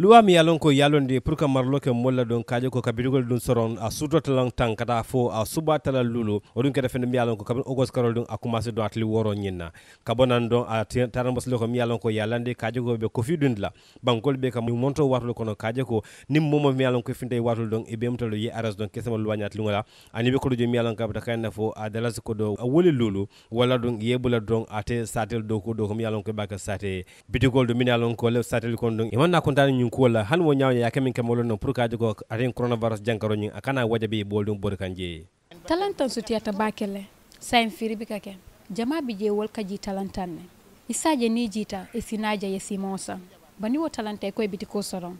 luwa mi ye ko yalon de pour que marlo ke molla don kaje ko kabirigol dun soron a sudota lan tan kata fo a suba tala lulu o dun kete fende mi yalon ko kabin ogos karol dun a commencé do atali woro ñinna kabonan don a taran ko mi yalon ko yalande kaje ko be ko fi dun la bankol be kam monto warlo kono kaje ko nim momo mi yalon ko finde warlo don e bem tolo ye aras don kesama luwa nyat lungola ani be ko do mi yalon ka kayna fo a dalas ko do a woli lulu wala dun yebula don ate satel do ko do ko mi ɓaka ko baka sate bitigol do mi yalon ko le satel kon don e wonna ko tan kuwo hani wo ñaaw ya kamin kamolo no pour kaaji ko atin coronavirus jankaro ñin a kana wajabi boolum bori kan jeeyi talantan sutiyata baakele sayin firi bi kake jama bi je wol ka ji talantan ne isaje ni jiita e sinaja ye simosa bani wo talanta e koye biti ko soron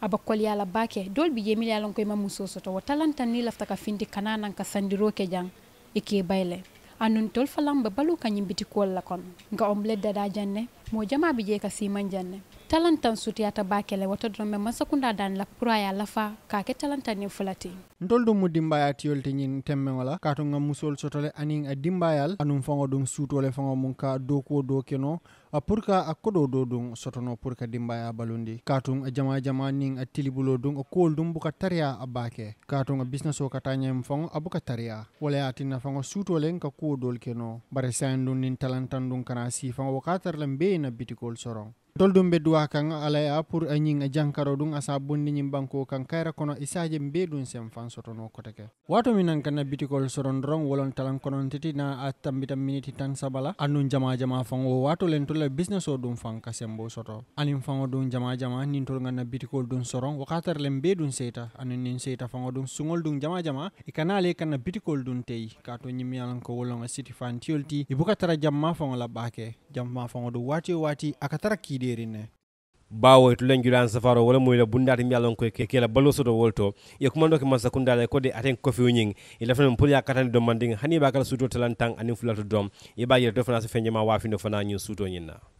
aba koliyala bake dol bi jee mili yalan muso soto wo talantan ni lafta ka finti kananan ka sandiro ke jan e ke bayle anun tol falam be balu kañin biti la kono nga omlet dada janne mo jama bi je ka siman janne talantan sutiyata bakele woto dorome masakunda dan la puraya lafa ka ke talantan ni fulati ntol do mu ya tiyolte nyin temme wala ka to ngam musol sotole anin a dimbayal anum fango dum sutole faŋo mun ka do ko do keno a pour ka a kodo do dum sotono pour ka dimbaya balundi ka to a jama jama niŋ a tilibulo dum a kol dum buka tariya a bake ka to ngam business o kata nyem fango a buka tariya wala ya tinna fango sutole ka ko dol keno bare sayan dum nin talantan dum kana si fango wakatar lambe in a bitty tolɗum bedduwa kan alaya pour ñin jankaro ɗum asa bondi ñin banko kan kayra kono isaje mbeɗum sen fan sotono kote ke wato minan kana bitikol soron doron wolon talan konon titi na a tambitan miniti tan sabala annun jama jama fan o wato len tolla business o ɗum fan ka sembo soto anin fan o ɗum jama jama nin tol ganna bitikol ɗum soron wakatar len mbeɗum seyta anin nin seyta fan o ɗum sugol ɗum jama jama e kana ale kana bitikol ɗum teyi kato to ñimmiyalan ko wolon a siti fan tiyol ti e buka tara jamma fan o laɓɓake jamma fan o ɗum wati o wati aka tara kiid bawo to len julan safaro wala moy la bundati mi alon ko ke ke la balo soto wolto e ko mando ke man sakunda la ko de aten ko fi nyin e la fam pour ya katan do manding hani ba kala suto talantang anin fulato dom e ba yere do fana se fenjema wa fi no fana nyu suto nyina